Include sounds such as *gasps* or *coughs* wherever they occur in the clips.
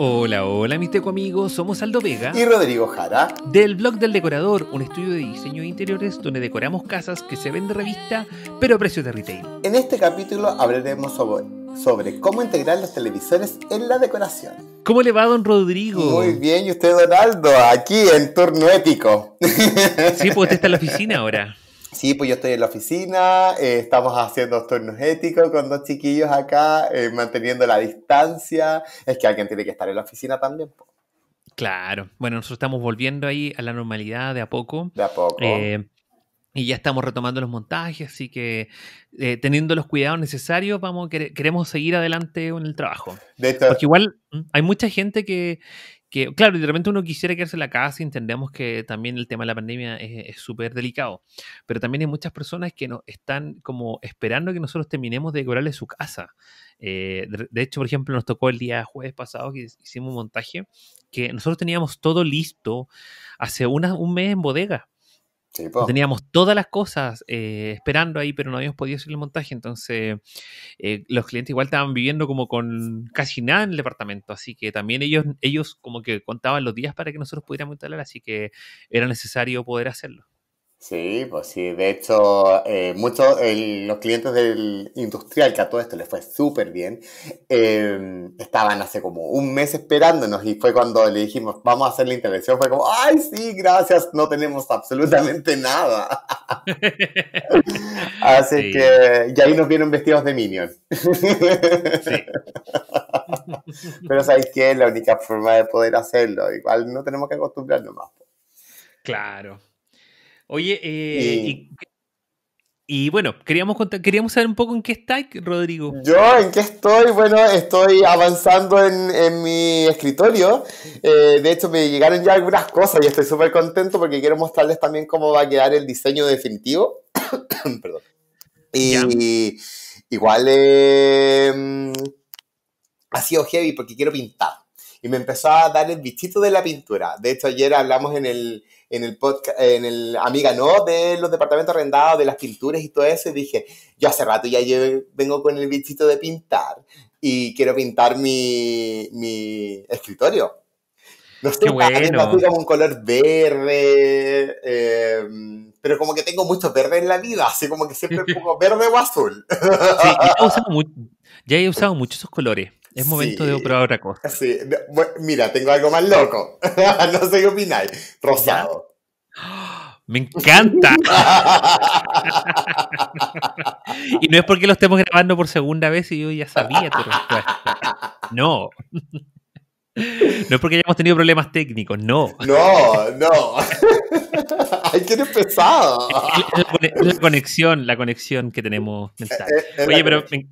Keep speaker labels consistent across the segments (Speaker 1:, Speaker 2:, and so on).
Speaker 1: Hola, hola mis teco amigos, somos Aldo Vega y Rodrigo Jara del blog del decorador, un estudio de diseño de interiores donde decoramos casas que se ven de revista
Speaker 2: pero a precios de retail. En este capítulo hablaremos sobre, cómo integrar los televisores en la decoración. ¿Cómo le va don Rodrigo? Muy bien, y usted Donaldo, aquí en turno ético. Sí, pues está en la oficina *laughs* ahora. Sí, pues yo estoy en la oficina, eh, estamos haciendo turnos éticos con dos chiquillos acá, eh, manteniendo la distancia. Es que alguien tiene que estar en la oficina también.
Speaker 1: Claro, bueno, nosotros estamos volviendo ahí a la normalidad de a poco. De a poco. Eh, y ya estamos retomando los montajes, así que teniendo los cuidados necesarios, vamos, queremos seguir adelante con el trabajo. De hecho, Porque igual hay mucha gente que, que, claro, y de repente uno quisiera quedarse en la casa y entendemos que también el tema de la pandemia es súper delicado, pero también hay muchas personas que nos están como esperando que nosotros terminemos de decorarle su casa. Eh, de, hecho, por ejemplo, nos tocó el día jueves pasado que hicimos un montaje que nosotros teníamos todo listo hace un mes en bodega teníamos todas las cosas eh, esperando ahí, pero no habíamos podido hacer el montaje. Entonces, eh, los clientes igual estaban viviendo como con casi nada en el departamento. Así que también ellos, ellos como que contaban los días para que nosotros pudiéramos instalar. Así que era necesario poder hacerlo.
Speaker 3: Sí, pues sí. De hecho, eh, muchos
Speaker 2: los clientes del industrial, que a todo esto les fue súper bien, eh, estaban hace como un mes esperándonos y fue cuando le dijimos, vamos a hacer la intervención. Fue como, ay, sí, gracias, no tenemos absolutamente nada. *laughs* Así que, y ahí nos vieron vestidos de Minion. *laughs* Pero sabéis que es la única forma de poder hacerlo. Igual no tenemos que acostumbrarnos más. Pues.
Speaker 1: Claro. Oye, eh, y, bueno, queríamos, queríamos saber un poco en qué está Rodrigo.
Speaker 2: Yo, ¿en qué estoy? Bueno, estoy avanzando en, en mi escritorio. Eh, de hecho, me llegaron ya algunas cosas y estoy súper contento porque quiero mostrarles también cómo va a quedar el diseño definitivo.
Speaker 3: *coughs*
Speaker 2: Y igual eh, mm, ha sido heavy porque quiero pintar. Y me empezó a dar el bichito de la pintura. De hecho, ayer hablamos en el, en el podcast, en el Amiga No, de los departamentos arrendados, de las pinturas y todo eso, y dije, yo hace rato ya llevo vengo con el bichito de pintar y quiero pintar mi, mi escritorio.
Speaker 3: No estoy bueno. como
Speaker 2: un color verde, em, pero como que tengo mucho verde en la vida, así como que siempre *laughs* pongo
Speaker 3: verde o azul.
Speaker 2: Sí,
Speaker 1: *laughs* ya he usado, muchos esos colores. Es momento
Speaker 3: de probar otra cosa. mira, tengo algo más loco. *laughs* no sé qué opináis. Rosado.
Speaker 1: *gasps* Me
Speaker 3: encanta. *laughs*
Speaker 1: y no es porque lo estemos grabando por segunda vez y yo ya sabía tu respuesta. No. No es porque hayamos tenido problemas técnicos, no.
Speaker 3: No, no. Hay que ir La,
Speaker 1: la, la conexión, la conexión que tenemos eh, eh, Oye, pero me,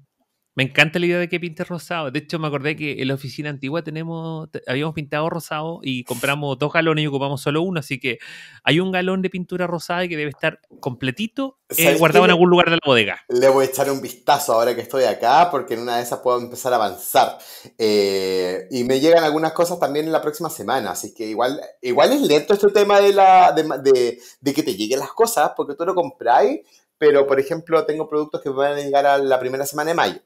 Speaker 1: me encanta la idea de que pinte rosado. De hecho, me acordé que en la oficina antigua tenemos, habíamos pintado rosado y compramos dos galones y ocupamos solo uno. Así que hay un galón de pintura rosada que debe estar completito eh, guardado en algún lugar de la
Speaker 3: bodega.
Speaker 2: Le voy a echar un vistazo ahora que estoy acá porque en una de esas puedo empezar a avanzar. Eh, y me llegan algunas cosas también en la próxima semana. Así que igual, igual es lento este tema de, la, de, que te lleguen las cosas porque tú lo compráis. Pero, por ejemplo, tengo productos que van a llegar a la primera semana de mayo.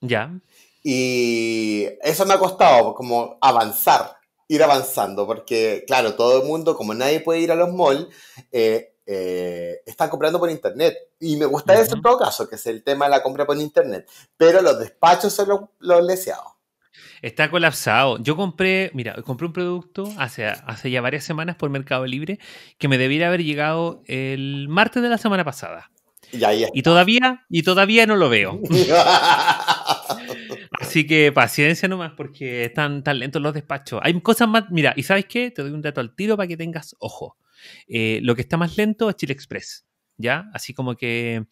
Speaker 2: Ya. Y eso me ha costado, como avanzar, ir avanzando, porque claro, todo el mundo, como nadie puede ir a los malls, eh, eh, están comprando por internet. Y me gusta eso en todo caso, que es el tema de la compra por internet. Pero los despachos son los, deseados.
Speaker 1: Está colapsado. Yo compré, mira, compré un producto hace, ya varias semanas por Mercado Libre que me debiera haber llegado el martes de la semana pasada. Y, y todavía, y todavía no lo veo. *laughs* Así que paciencia nomás, porque están tan lentos los despachos. Hay cosas más. Mira, ¿y sabes qué? Te doy un dato al tiro para que tengas ojo. Eh, lo que está más lento es Chile Express. ¿Ya? Así como que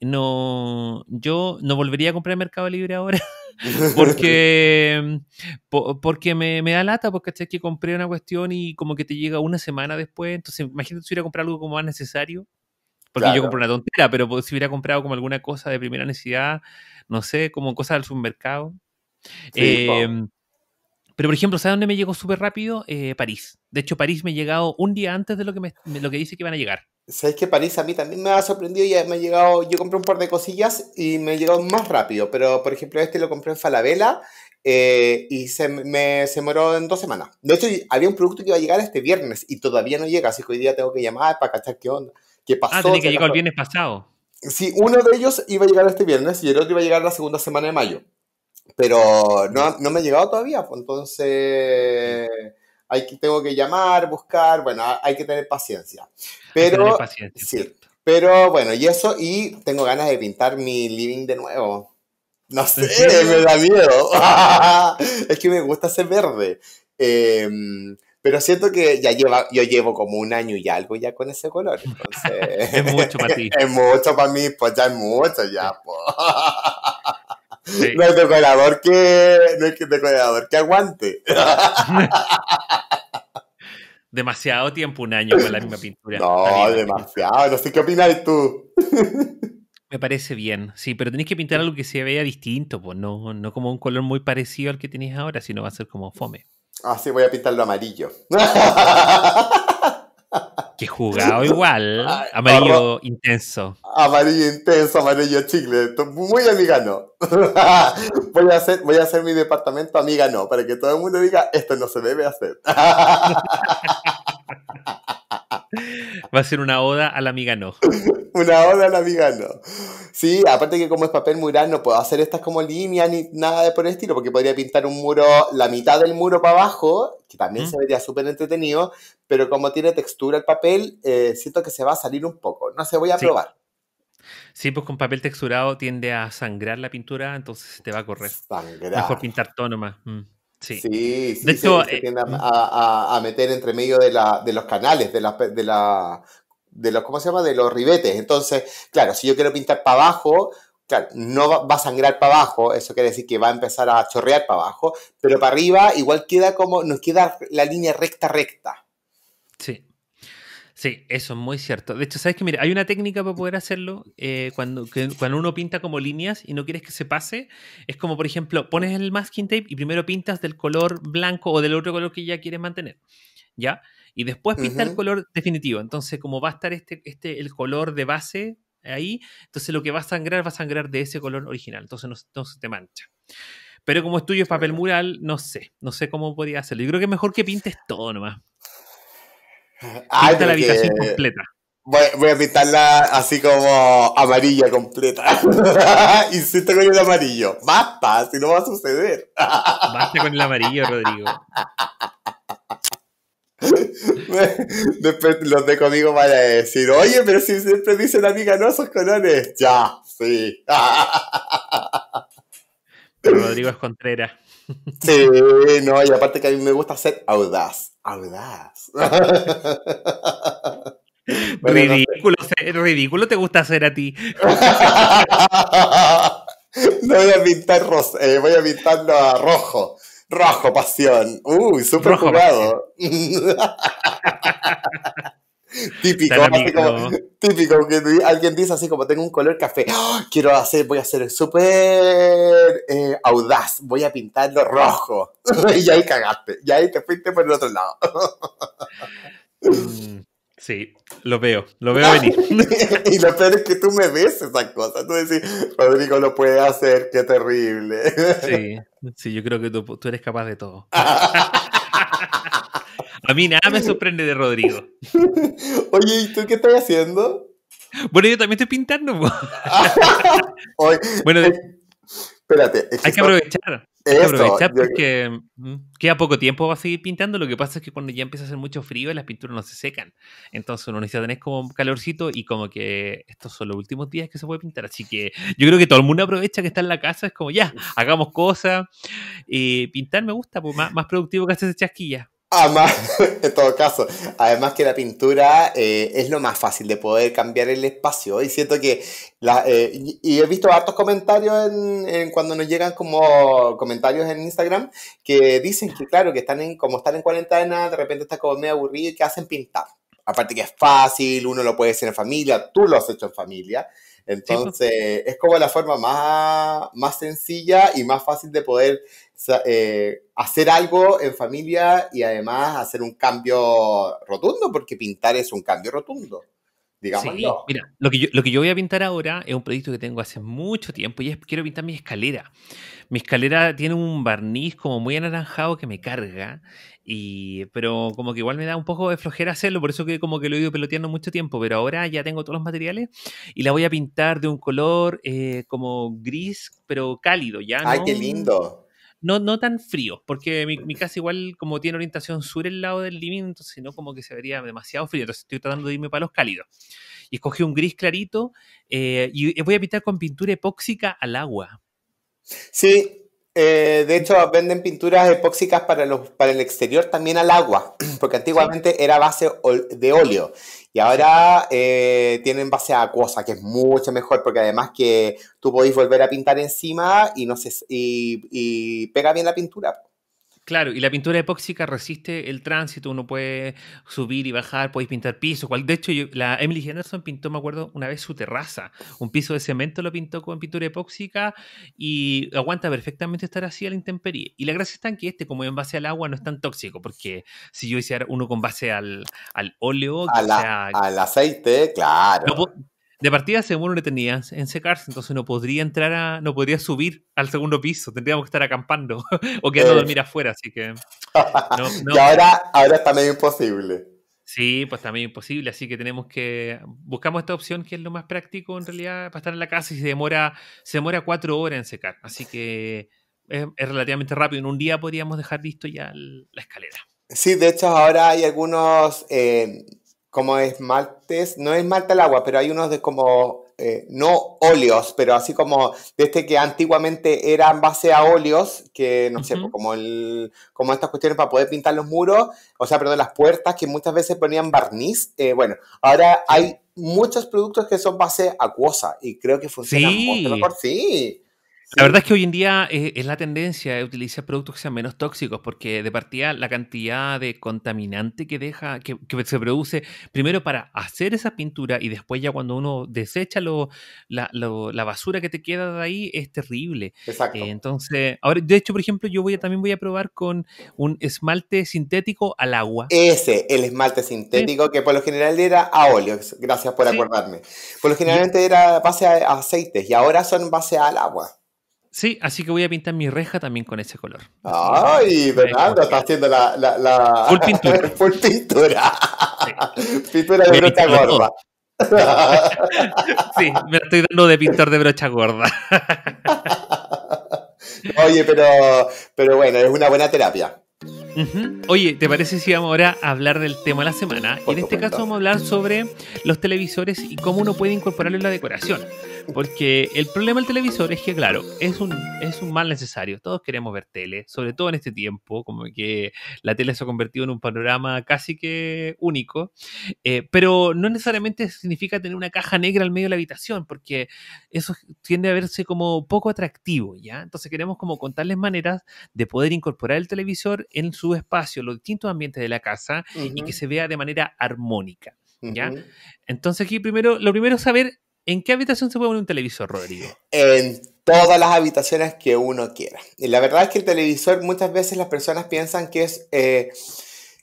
Speaker 1: no. Yo no volvería a comprar Mercado Libre ahora. *laughs* porque porque me, da lata, porque es que compré una cuestión y como que te llega una semana después. Entonces, imagínate si hubiera comprado algo como más necesario. Porque yo compré una tontera, pero pues, si hubiera comprado como alguna cosa de primera necesidad, no sé, como cosas del supermercado, Em, pero, por ejemplo, ¿sabes dónde me llegó súper rápido? Eh, París. De hecho, París me ha llegado un día antes de lo que,
Speaker 2: lo que dice que van a llegar. ¿Sabes que París a mí también me ha sorprendido y me ha llegado, yo compré un par de cosillas y me ha llegado más rápido, pero por ejemplo este lo compré en Falabella eh, y se me se moró en dos semanas. De hecho, había un producto que iba a llegar este viernes y todavía no llega, así que hoy día tengo que llamar para cachar qué onda, qué ah, pasó. Ah, tiene que llegar el
Speaker 1: viernes pasado.
Speaker 2: Sí, uno de ellos iba a llegar este viernes y el otro iba a llegar la segunda semana de mayo pero no, no, me ha llegado todavía, pues, entonces hay que, tengo que llamar, buscar, bueno, hay que tener paciencia. Pero, pero bueno, y eso, y tengo ganas de pintar mi living de nuevo. No sé, *laughs* me da miedo. *laughs* es que me gusta ser verde. Em, pero siento que ya lleva, yo llevo como un año y algo ya con ese color. *laughs*
Speaker 3: es mucho para ti. es
Speaker 2: mucho para mí, pues ya es mucho,
Speaker 3: ya. Pues. No es decorador que. No decorador que aguante. *laughs*
Speaker 1: demasiado tiempo,
Speaker 3: un año con la misma pintura. No, demasiado. No sé qué opinas tú. *laughs*
Speaker 1: Me parece bien, sí, pero tenés que pintar algo que se vea distinto, pues no, no como un color muy parecido al que tenéis ahora, sino va a ser como fome.
Speaker 3: Ah, sí, voy a pintarlo amarillo. *laughs*
Speaker 1: que jugado igual, amarillo intenso.
Speaker 3: Amarillo intenso, amarillo chicle, muy amigano. *laughs* voy, a hacer, voy a hacer mi departamento no. para que todo el mundo diga, esto no se debe hacer. *laughs*
Speaker 1: *laughs* Va a ser una oda a la amiga no.
Speaker 2: *laughs* una oda a la amiga no. Sí, aparte que como es papel mural no puedo hacer estas como líneas ni nada de por el estilo, porque podría pintar un muro, la mitad del muro para abajo, que también se vería súper entretenido, pero como tiene textura el papel, eh, siento que se va a salir un poco. No sé, voy a probar.
Speaker 1: Sí, pues con papel texturado tiende a sangrar la pintura, entonces te va a correr. Mejor pintar tono más. Mm.
Speaker 2: Sí. sí, sí se, eh, tiende a, meter entre medio de, la, de los canales, de, de, la, de los, ¿cómo se llama? De los ribetes. Entonces, claro, si yo quiero pintar para abajo, claro, no va a sangrar para abajo, eso quiere decir que va a empezar a chorrear para abajo, pero para arriba igual queda como, nos queda la línea recta, recta.
Speaker 1: Sí. Sí, eso es muy cierto. De hecho, sabes que mira, hay una técnica para poder hacerlo eh, cuando, cuando uno pinta como líneas y no quieres que se pase. Es como, por ejemplo, pones el masking tape y primero pintas del color blanco o del otro color que ya quieres mantener. ¿Ya? Y después pinta el color definitivo. Entonces, como va a estar este, este, el color de base ahí, entonces lo que va a sangrar va a sangrar de ese color original. Entonces no, no se te mancha. Pero como es tuyo es papel mural, no sé. No sé cómo podría hacerlo. Yo creo que es mejor que pintes todo nomás.
Speaker 2: Ay, la habitación completa.
Speaker 3: Voy, a pintarla así como amarilla completa. *laughs* Insisto con el amarillo. Basta, si no va a suceder. *laughs* Basta
Speaker 1: con el amarillo, Rodrigo.
Speaker 3: Después los de conmigo van a decir, oye, pero si siempre dicen amiga, no esos colores. Ya, sí. *laughs* Rodrigo es Contreras. Sí, no, y *laughs* aparte que a mí me gusta ser audaz. Audaz.
Speaker 2: *laughs*
Speaker 1: ridículo, ridículo te gusta hacer a ti. *laughs*
Speaker 3: no voy a pintar eh, voy a a rojo. Rojo, pasión. Uy, súper jugado. *laughs*
Speaker 2: Típico, *laughs* típico, que alguien dice así como tengo un color café, ¡Ah!
Speaker 3: quiero hacer, voy a ser súper eh, audaz, voy a pintarlo rojo. *laughs* y ahí cagaste, y ahí te fuiste por el otro lado.
Speaker 1: Mm, sí, lo veo, lo veo venir.
Speaker 3: y lo peor es que tú me ves esas cosas, tú decís, Rodrigo lo puede hacer, qué terrible. sí,
Speaker 1: sí, yo creo que tú, tú eres capaz de todo. A mí nada me *laughs* sorprende de Rodrigo.
Speaker 3: Oye, ¿y tú qué estás haciendo?
Speaker 1: Bueno, yo también estoy pintando.
Speaker 3: *laughs* bueno, eh, espérate. hay que aprovechar. Hay que aprovechar
Speaker 1: porque mm, queda poco tiempo a seguir pintando. Lo que pasa es que cuando ya empieza a hacer mucho frío, las pinturas no se secan. Entonces uno necesita tener como calorcito y como que estos son los últimos días que se puede pintar. Así que yo creo que todo el mundo aprovecha que está en la casa. Es como ya, hagamos cosas. Y pintar me gusta, pues más, más productivo que hacerse chasquillas.
Speaker 2: Además, *laughs* en todo caso, además que la pintura eh, es lo más fácil de poder cambiar el espacio y siento que, eh, y he visto hartos comentarios en, cuando nos llegan como comentarios en Instagram que dicen que claro, que están en, como están en cuarentena, de repente está como medio aburrido y que hacen pintar. Aparte que es fácil, uno lo puede hacer en familia, tú lo has hecho en familia. Pues. Entonces, es como la forma más, más sencilla y más fácil de poder eh, hacer algo en familia y además hacer un cambio rotundo, porque pintar es un cambio rotundo. Digamos mira,
Speaker 1: lo que, yo, lo que yo voy a pintar ahora es un proyecto que tengo hace mucho tiempo y es quiero pintar mi escalera. Mi escalera tiene un barniz como muy anaranjado que me carga, y, pero como que igual me da un poco de flojera hacerlo, por eso que como que lo he ido peloteando mucho tiempo, pero ahora ya tengo todos los materiales y la voy a pintar de un color eh, como gris, pero cálido, ya. ¡Ay, qué lindo! no, no tan frío, porque mi, casa igual como tiene orientación sur el lado del living, entonces no como que se vería demasiado frío, entonces estoy tratando de irme para los cálidos. Y escogí un gris clarito eh, y eh, voy a pintar con pintura epóxica al agua.
Speaker 2: Sí, eh, de hecho, venden pinturas epóxicas para, los, para el exterior también al agua, *clears throat* porque antiguamente era base de óleo y ahora eh, tienen base acuosa, que es mucho mejor, porque además que tú podés volver a pintar encima y, no se, y pega bien la pintura.
Speaker 1: Claro, y la pintura epóxica resiste el tránsito, uno puede subir y bajar, podéis pintar pisos. de hecho, la Emily Henderson pintó, me acuerdo, una vez su terraza. Un piso de cemento lo pintó con pintura epóxica y aguanta perfectamente estar así a la intemperie. Y la gracia está en que este, como en base al agua, no es tan tóxico, porque si yo hiciera uno con base al, al óleo, al,
Speaker 2: aceite, claro.
Speaker 1: De partida según lo tenías en secarse, entonces no podría entrar a, no podría subir al segundo piso, tendríamos que estar acampando *laughs* o quedando eh. a dormir
Speaker 3: afuera, así que... *laughs* y ahora, ahora está medio imposible. Sí,
Speaker 1: pues también imposible, así que tenemos que buscamos esta opción que es lo más práctico en realidad para estar en la casa y se demora se demora cuatro horas en secar, así que es, relativamente rápido. En un día podríamos dejar listo ya la escalera.
Speaker 2: Sí, de hecho ahora hay algunos eh, como esmaltes, no es malta el agua, pero hay unos de como, eh, no óleos, pero así como de este que antiguamente era en base a óleos, que no sé, como, el, como estas cuestiones para poder pintar los muros, o sea, perdón, las puertas que muchas veces ponían barniz. Eh, bueno, ahora hay muchos productos que son base acuosa y creo que funcionan sí. mejor. Sí.
Speaker 1: La verdad es que hoy en día eh, es, la tendencia de eh, utilizar productos que sean menos tóxicos, porque de partida la cantidad de contaminante que deja, que, se produce primero para hacer esa pintura y después ya cuando uno desecha la, basura que te queda de ahí es terrible. Exacto. entonces, ahora, de hecho, por ejemplo, yo voy también voy a probar con un esmalte sintético al agua.
Speaker 2: Ese, el esmalte sintético, que por lo general era a óleo, gracias por acordarme. Por lo general era base a aceites y ahora son base al agua.
Speaker 1: Sí, así que voy a pintar mi reja también con ese color.
Speaker 2: Ay,
Speaker 3: Fernando, estás haciendo la, Full pintura. *laughs* Full pintura. pintura de brocha gorda. sí, me estoy dando de pintor
Speaker 1: de
Speaker 2: brocha gorda.
Speaker 3: *laughs* Oye, pero, pero bueno, es
Speaker 2: una buena terapia.
Speaker 1: Oye, ¿te parece si vamos ahora a hablar del tema de la semana? en este caso vamos a hablar sobre los televisores y cómo uno puede incorporarlo en la decoración. Porque el problema del televisor es que, claro, es un, es un mal necesario. Todos queremos ver tele, sobre todo en este tiempo, como que la tele se ha convertido en un panorama casi que único. Eh, pero no necesariamente significa tener una caja negra al medio de la habitación, porque eso tiende a verse como poco atractivo, ¿ya? Entonces queremos como contarles maneras de poder incorporar el televisor en su espacio, los distintos ambientes de la casa y que se vea de manera armónica. ¿Ya? Entonces aquí primero, lo primero es saber ¿En qué habitación se puede poner un televisor,
Speaker 2: Rodrigo? En todas las habitaciones que uno quiera. Y la verdad es que el televisor muchas veces las personas piensan que es... Eh,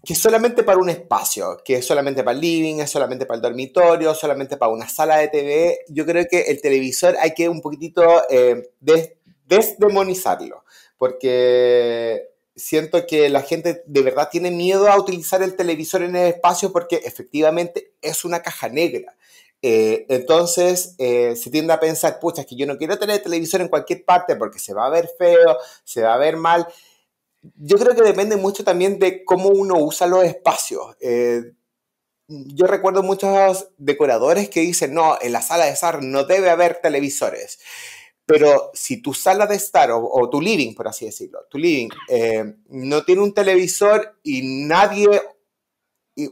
Speaker 2: que solamente para un espacio, que es solamente para el living, es solamente para el dormitorio, solamente para una sala de TV. Yo creo que el televisor hay que un poquitito eh, desdemonizarlo, porque siento que la gente de verdad tiene miedo a utilizar el televisor en el espacio porque efectivamente es una caja negra. Eh, entonces eh, se tiende a pensar, pucha, es que yo no quiero tener televisor en cualquier parte porque se va a ver feo, se va a ver mal. Yo creo que depende mucho también de cómo uno usa los espacios. Eh, yo recuerdo muchos decoradores que dicen, no, en la sala de estar no debe haber televisores. Pero si tu sala de estar o, tu living, por así decirlo, tu living no tiene un televisor y nadie,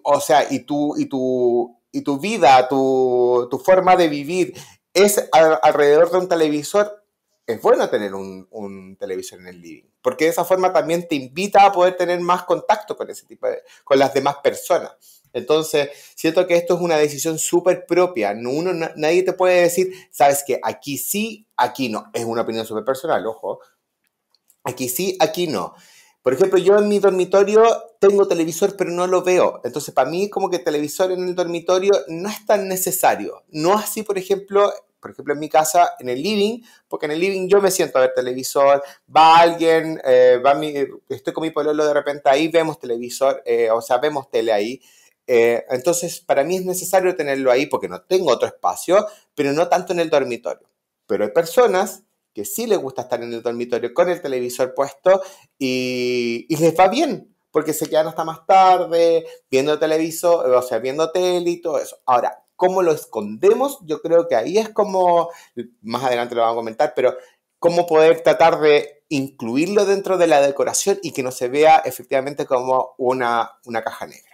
Speaker 2: o sea, y tú, y tú y tu vida, tu, forma de vivir es alrededor de un televisor, es bueno tener un, televisor en el living, porque de esa forma también te invita a poder tener más contacto con ese tipo de, con las demás personas. Entonces, siento que esto es una decisión súper propia. nadie te puede decir, sabes que aquí sí, aquí no. Es una opinión súper personal, ojo. Aquí sí, aquí no. Por ejemplo, yo en mi dormitorio tengo televisor, pero no lo veo. Entonces, para mí, como que televisor en el dormitorio no es tan necesario. No así, por ejemplo, por ejemplo, en mi casa, en el living, porque en el living yo me siento a ver televisor, va alguien, eh, va estoy con mi pololo de repente ahí, vemos televisor, eh, o sea, vemos tele ahí. Eh, entonces, para mí es necesario tenerlo ahí porque no tengo otro espacio, pero no tanto en el dormitorio. Pero hay personas que sí les gusta estar en el dormitorio con el televisor puesto y, les va bien, porque se quedan hasta más tarde viendo televisor, o sea, viendo tele y todo eso. Ahora, ¿cómo lo escondemos? Yo creo que ahí es como, más adelante lo vamos a comentar, pero cómo poder tratar de incluirlo dentro de la decoración y que no se vea efectivamente como una, una caja negra.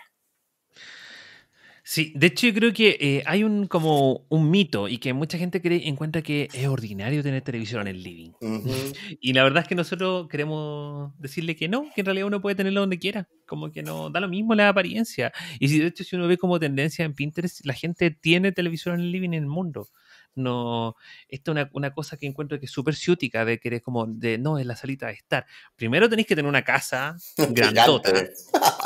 Speaker 1: Sí, de hecho yo creo que eh, hay un como un mito y que mucha gente cree, encuentra que es ordinario tener televisión en el living. *laughs* Y la verdad es que nosotros queremos decirle que no, que en realidad uno puede tenerlo donde quiera, como que no da lo mismo la apariencia. Y si de hecho si uno ve como tendencia en Pinterest, la gente tiene televisión en el living en el mundo. No, esta es una, cosa que encuentro que es súper ciútica, de que eres como de no, es la salita de estar. Primero tenéis que tener una casa *laughs* grandota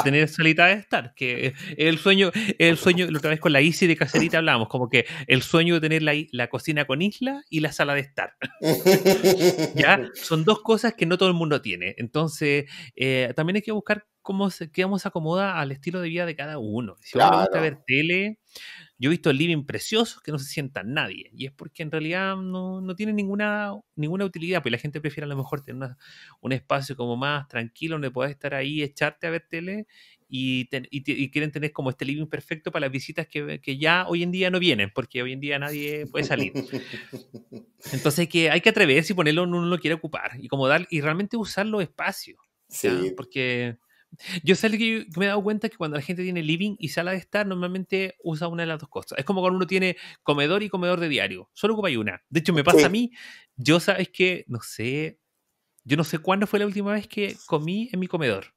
Speaker 1: tener salita de estar, que el sueño, el sueño, la otra vez con la Isi de Caserita hablábamos, como que el sueño de tener la, cocina con isla y la sala de estar.
Speaker 3: *laughs*
Speaker 1: ya, son dos cosas que no todo el mundo tiene. Entonces, eh, también hay que buscar cómo se, qué al estilo de vida de cada uno. Si a gusta ver tele, yo he visto living preciosos que no se sienta nadie. Y es porque en realidad no, no tienen ninguna, ninguna utilidad. Pues la gente prefiere a lo mejor tener un espacio como más tranquilo donde puedas estar ahí, echarte a ver tele y, quieren tener como este living perfecto para las visitas que, ya hoy en día no vienen, porque hoy en día nadie puede salir. Entonces que hay que atreverse y ponerlo donde uno lo quiere ocupar y como dar, y realmente usar los espacios. Porque yo sé que me he dado cuenta que cuando la gente tiene living y sala de estar, normalmente usa una de las dos cosas. Es como cuando uno tiene comedor y comedor de diario. Solo ocupa una. De hecho, me pasa a mí. Yo sabes que, no sé, yo no sé cuándo fue la última vez que comí en mi comedor.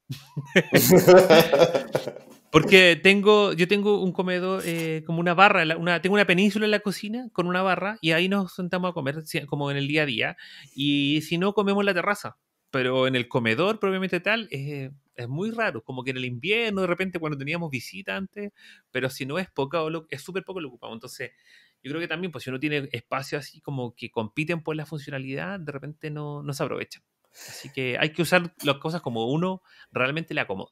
Speaker 1: *laughs* Porque tengo, yo tengo un comedor, eh, como una barra, una, tengo una península en la cocina con una barra y ahí nos sentamos a comer como en el día a día. Y si no, comemos en la terraza. Pero en el comedor, probablemente tal, es... Eh, es muy raro, como que en el invierno de repente cuando teníamos visita antes, pero si no es poca o es súper poco lo ocupamos. Entonces, yo creo que también, pues si uno tiene espacios así como que compiten por la funcionalidad, de repente no, no se aprovechan. Así que hay que usar las cosas como uno realmente le acomoda.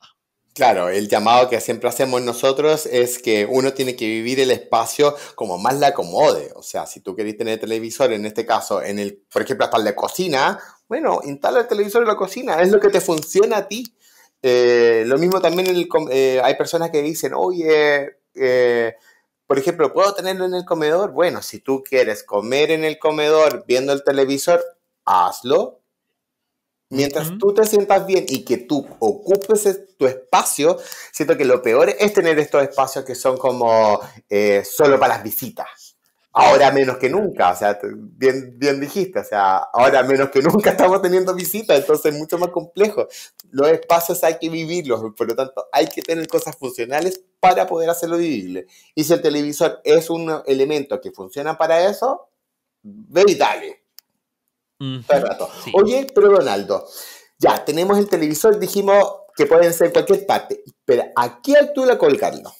Speaker 2: Claro, el llamado que siempre hacemos nosotros es que uno tiene que vivir el espacio como más le acomode. O sea, si tú querés tener televisor, en este caso, en el, por ejemplo, hasta el de cocina, bueno, instala el televisor en la cocina, es lo que te funciona a ti. Eh, lo mismo también eh, hay personas que dicen, oye, eh, por ejemplo, ¿puedo tenerlo en el comedor? Bueno, si tú quieres comer en el comedor viendo el televisor, hazlo. Mientras tú te sientas bien y que tú ocupes tu espacio, siento que lo peor es tener estos espacios que son como solo para las visitas ahora menos que nunca, o sea, bien, bien dijiste, o sea, ahora menos que nunca *laughs* estamos teniendo visitas, entonces es mucho más complejo. Los espacios hay que vivirlos, por lo tanto, hay que tener cosas funcionales para poder hacerlo vivible. Y si el televisor es un elemento que funciona para eso, ve y dale.
Speaker 3: rato. Oye,
Speaker 2: pero Ronaldo, ya tenemos el televisor, dijimos que pueden ser cualquier parte, pero ¿a qué altura colgarlo?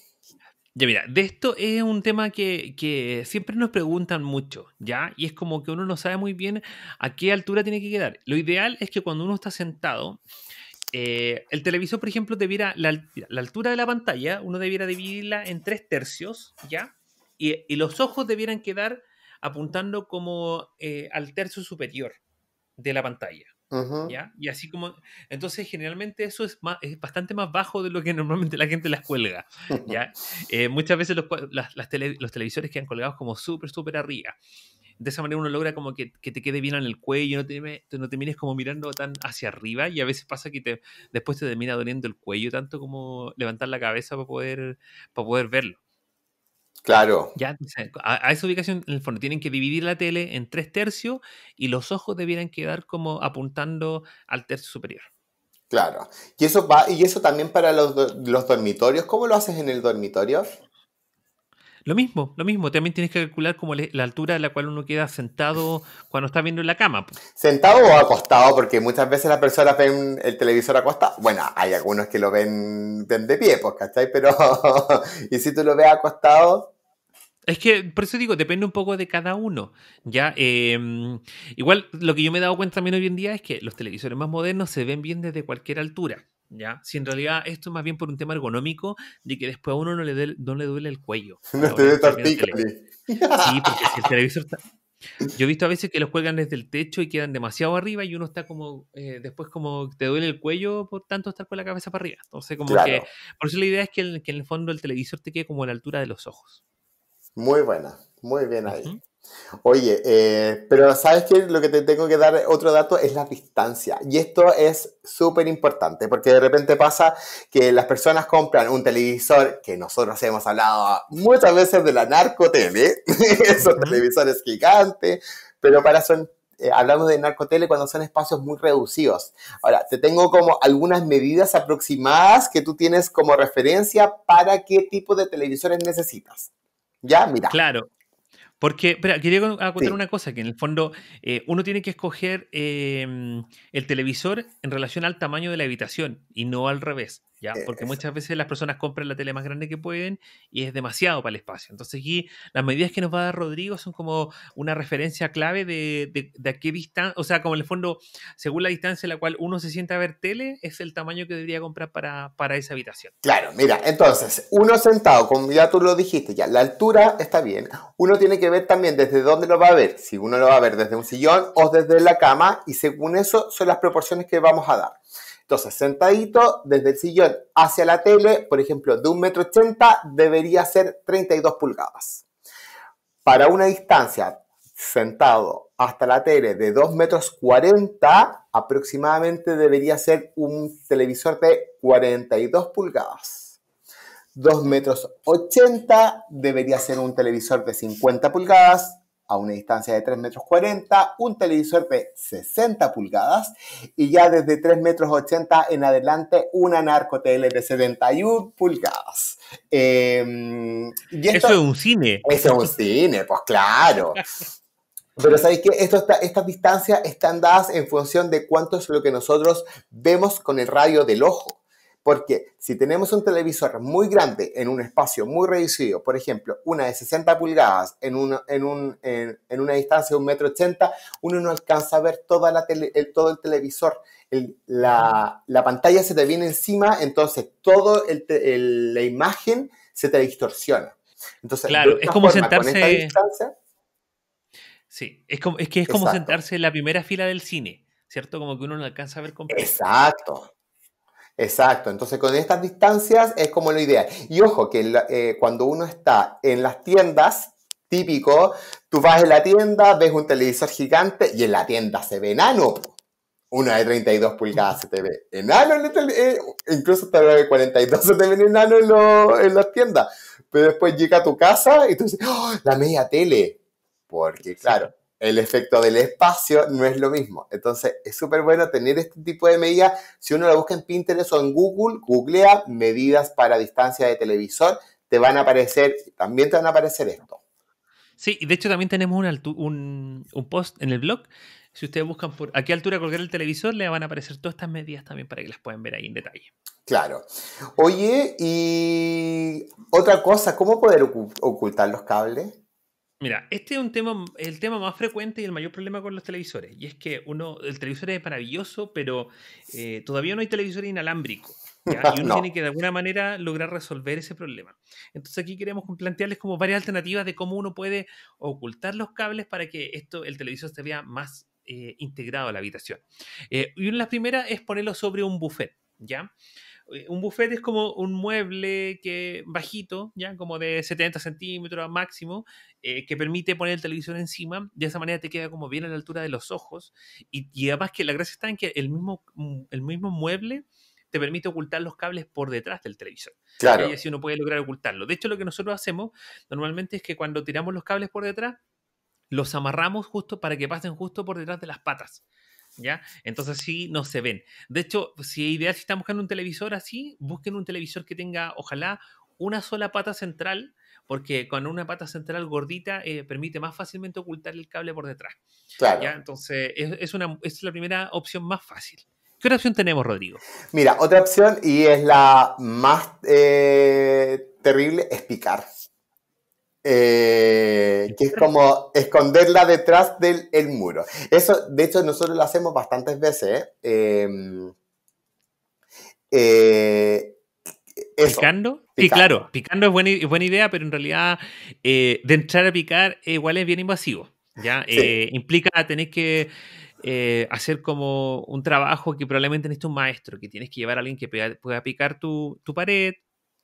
Speaker 2: Ya
Speaker 1: mira, de esto es un tema que, que, siempre nos preguntan mucho, ¿ya? Y es como que uno no sabe muy bien a qué altura tiene que quedar. Lo ideal es que cuando uno está sentado, eh, el televisor, por ejemplo, debiera, la, la, altura de la pantalla, uno debiera dividirla en tres tercios, ¿ya? Y, y los ojos debieran quedar apuntando como eh, al tercio superior de la pantalla, ¿Ya? Y así como. Entonces, generalmente eso es, bastante más bajo de lo que *laughs* normalmente la gente las cuelga. ¿ya? Eh, muchas veces los, las, las tele, los televisores quedan colgados como súper, súper arriba. De esa manera uno logra como que, te quede bien en el cuello, no te, no te mires como mirando tan hacia arriba y a veces pasa que te, después te termina doliendo el cuello tanto como levantar la cabeza para poder, para poder verlo. Claro. Ya, a, esa ubicación, en el fondo, tienen que dividir la tele en tres tercios y los ojos debieran quedar como apuntando al tercio superior.
Speaker 2: Claro. Y eso va, y eso también para los, dormitorios. ¿Cómo lo haces en el dormitorio?
Speaker 1: Lo mismo, lo mismo. También tienes que calcular como la altura a la cual uno queda sentado cuando está viendo en la cama.
Speaker 2: Sentado o acostado, porque muchas veces las personas ven el televisor acostado. Bueno, hay algunos que lo ven, ven de pie, pues, ¿cachai? Pero, *laughs* y si tú lo ves acostado,
Speaker 1: es que, por eso digo, depende un poco de cada uno. ¿ya? Em, igual, lo que yo me he dado cuenta también hoy en día es que los televisores más modernos se ven bien desde cualquier altura. ¿ya? Si en realidad esto es más bien por un tema ergonómico de que después a uno no le, no le duele el cuello. *laughs* No te Sí, porque si el *laughs* televisor está... Yo he visto a veces que los cuelgan desde el techo y quedan demasiado arriba y uno está como, eh, después como te duele el cuello por tanto estar con la cabeza para arriba. Entonces como que, por eso la idea es que, que en el fondo el televisor te quede como a la altura de los ojos.
Speaker 2: Muy buena, muy bien ahí. Oye, eh, pero sabes que lo que te tengo que dar otro dato es la distancia. Y esto es súper importante porque de repente pasa que las personas compran un televisor que nosotros hemos hablado muchas veces de la narcotele, *laughs* esos televisores gigantes, pero para son, eh, hablamos de narcotele cuando son espacios muy reducidos. Ahora, te tengo como algunas medidas aproximadas que tú tienes como referencia para qué tipo de televisores necesitas. Ya, mira.
Speaker 1: Claro. Porque, quería ah, contar una cosa, que en el fondo eh, uno tiene que escoger em, el televisor en relación al tamaño de la habitación y no al revés. Eh, Porque muchas veces las personas compran la tele más grande que pueden y es demasiado para el espacio. Entonces aquí las medidas que nos va a dar Rodrigo son como una referencia clave de, a qué distancia, o sea, como en el fondo, según la distancia en la cual uno se sienta a ver tele, es el tamaño que debería comprar para, para esa habitación.
Speaker 2: Claro, mira, entonces, uno sentado, como ya tú lo dijiste, ya la altura está bien. Uno tiene que ver también desde dónde lo va a ver, si uno lo va a ver desde un sillón o desde la cama y según eso son las proporciones que vamos a dar. Entonces, sentadito desde el sillón hacia la tele, por ejemplo, de metro m, debería ser 32 pulgadas. Para una distancia sentado hasta la tele de 2,40 metros aproximadamente debería ser un televisor de 42 pulgadas. 2,80 metros debería ser un televisor de 50 pulgadas a una distancia de 3 metros 40, un televisor de 60 pulgadas y ya desde 3 metros 80 en adelante una narco narcotele de 71 pulgadas. Em, y eso es un cine. Eso es un cine, pues claro. Pero sabéis que estas distancias están dadas en función de cuánto es lo que nosotros vemos con el radio del ojo. Porque si tenemos un televisor muy grande en un espacio muy reducido, por ejemplo, una de 60 pulgadas en, en, una distancia de 1,80 metro, ochenta, uno no alcanza a ver toda todo el televisor. la, pantalla se te viene encima, entonces toda la imagen se te distorsiona. Entonces, claro, es como sentarse. Sí, es, que es
Speaker 1: como sentarse en la primera fila del cine, ¿cierto? Como que uno no alcanza a ver completamente.
Speaker 2: Exacto, Exacto, entonces con estas distancias es como lo ideal. Y ojo, que eh, cuando uno está en las tiendas, típico, tú vas en la tienda, ves un televisor gigante y en la tienda se ve enano. Una de 32 pulgadas se te ve enano, en el eh, incluso hasta la
Speaker 3: de 42 se te ve enano
Speaker 2: en, las tiendas. Pero después llega a tu casa y tú dices, ¡Oh, la media tele. Porque claro, el efecto del espacio no es lo mismo. Entonces, es súper bueno tener este tipo de medidas. Si uno lo busca en Pinterest o en Google, googlea medidas para distancia de televisor, te van a aparecer, también te van a aparecer esto.
Speaker 1: Sí, y de hecho también tenemos un, un post en el blog. Si ustedes buscan por a qué altura colgar el televisor, le van a aparecer todas estas medidas también para que las puedan ver
Speaker 2: ahí en detalle. Claro. Oye, y otra cosa, ¿cómo poder ocultar los cables?
Speaker 1: Mira, este es un tema, el tema más frecuente y el mayor problema con los televisores. Y es que uno, el televisor es maravilloso, pero eh, todavía no hay televisor inalámbrico. *laughs* Y uno tiene que de alguna manera lograr resolver ese problema. Entonces aquí queremos plantearles como varias alternativas de cómo uno puede ocultar los cables para que esto, el televisor se vea más eh, integrado a la habitación. Eh, y una de las primeras es ponerlo sobre un buffet. ¿ya? Eh, un buffet es como un mueble que, bajito, ¿ya? Como de 70 centímetros máximo, eh, que permite poner el televisor encima. De esa manera te queda como bien a la altura de los ojos. Y, y además que la gracia está en que mm, el mismo, mueble te permite ocultar los cables por detrás del televisor. Claro. Y así uno puede lograr ocultarlo. De hecho, lo que nosotros hacemos normalmente es que cuando tiramos los cables por detrás, los amarramos justo para que pasen justo por detrás de las patas. ¿ya? Entonces sí, no se ven. De hecho, pues, si ideas, si están buscando un televisor así, busquen un televisor que tenga, ojalá, una sola pata central, porque con una pata central gordita eh, permite más fácilmente ocultar el cable por detrás. Claro. Entonces es, es, una, es la primera opción más fácil.
Speaker 2: ¿Qué otra opción tenemos, Rodrigo? Mira, otra opción, y es la más eh, terrible, es picar. Eh, que es como esconderla detrás del muro. Eso, de hecho, nosotros lo hacemos bastantes veces. ¿eh? Em, eh picando Sí, claro,
Speaker 1: picando es buena, idea, pero en realidad eh, de entrar a picar igual es bien invasivo. ¿ya? implica tener que hacer como un trabajo que probablemente necesite un maestro, que tienes que llevar a alguien que pueda, picar tu pared,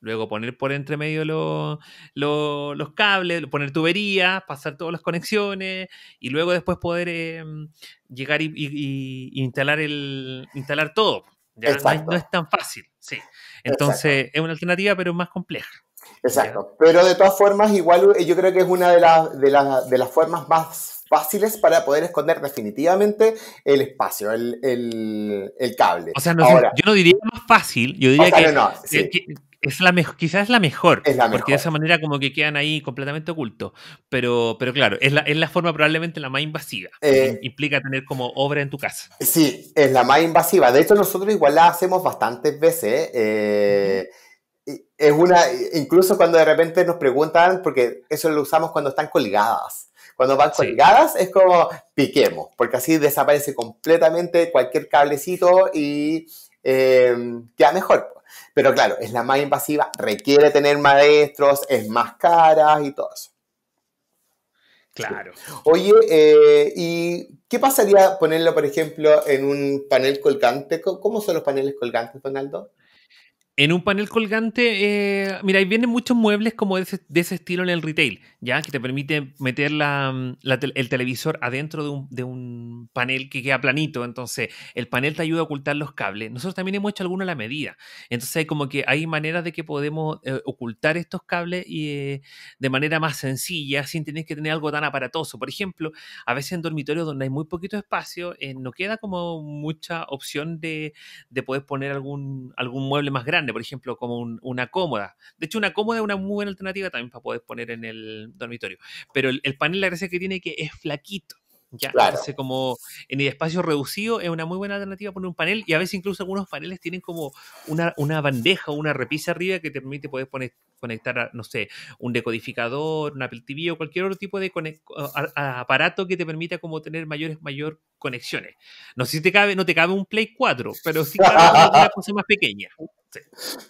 Speaker 1: Luego poner por entre medio los cables, poner tuberías, pasar todas las conexiones y luego después poder em, llegar y, instalar, el, instalar todo. no es, tan fácil, sí. Entonces es una alternativa pero más compleja.
Speaker 3: Exacto, pero de
Speaker 2: todas formas igual eh, yo creo que es una de, las de, de las formas más fáciles para poder esconder definitivamente el espacio, el, el, cable. O sea, yo
Speaker 1: no diría más fácil, yo diría que, es la quizás mejor, es la mejor. Porque de esa manera como que quedan ahí completamente ocultos. Pero, pero claro, es la, forma probablemente la más invasiva. Eh, implica tener como obra en tu casa.
Speaker 2: Sí, es la más invasiva. De hecho, nosotros igual la hacemos bastantes veces. Eh, es una, incluso cuando de repente nos preguntan, porque eso lo usamos cuando están colgadas. Cuando van colgadas es como piquemos, porque así desaparece completamente cualquier cablecito y eh, queda mejor. Pues. Pero claro, es la más invasiva, requiere tener maestros, es más cara y todo eso. Claro. Oye, eh, ¿y qué pasaría ponerlo, por ejemplo, en un panel colgante? ¿Cómo son los paneles colgantes, Donaldo?
Speaker 1: En un panel colgante, eh, mira, ahí vienen muchos muebles como de ese, estilo en el retail, ¿ya? Que te permite meter la, mm, el televisor adentro de un, de un, panel que queda planito. Entonces, el panel te ayuda a ocultar los cables. Nosotros también hemos hecho alguno a la medida. Entonces, como que hay maneras de que podemos eh, ocultar estos cables y, eh, de manera más sencilla, sin tener que tener algo tan aparatoso. Por ejemplo, a veces en dormitorios donde hay muy poquito espacio, no queda como mucha opción de, de poder poner algún, algún mueble más grande por ejemplo, como una cómoda. De hecho, una cómoda es una muy buena alternativa también para poder poner en el dormitorio. Pero el, panel, la gracia que tiene es que es flaquito. Ya, claro. Entonces, como en el espacio reducido es una muy buena alternativa poner un panel y a veces incluso algunos paneles tienen como una, una bandeja o una repisa arriba que te permite poder poner, conectar, no sé, un decodificador, un Apple TV o cualquier otro tipo de aparato que te permita como tener mayores, mayor conexiones. No sé si te cabe, no te cabe un Play 4, pero sí cabe una cosa más pequeña. Sí.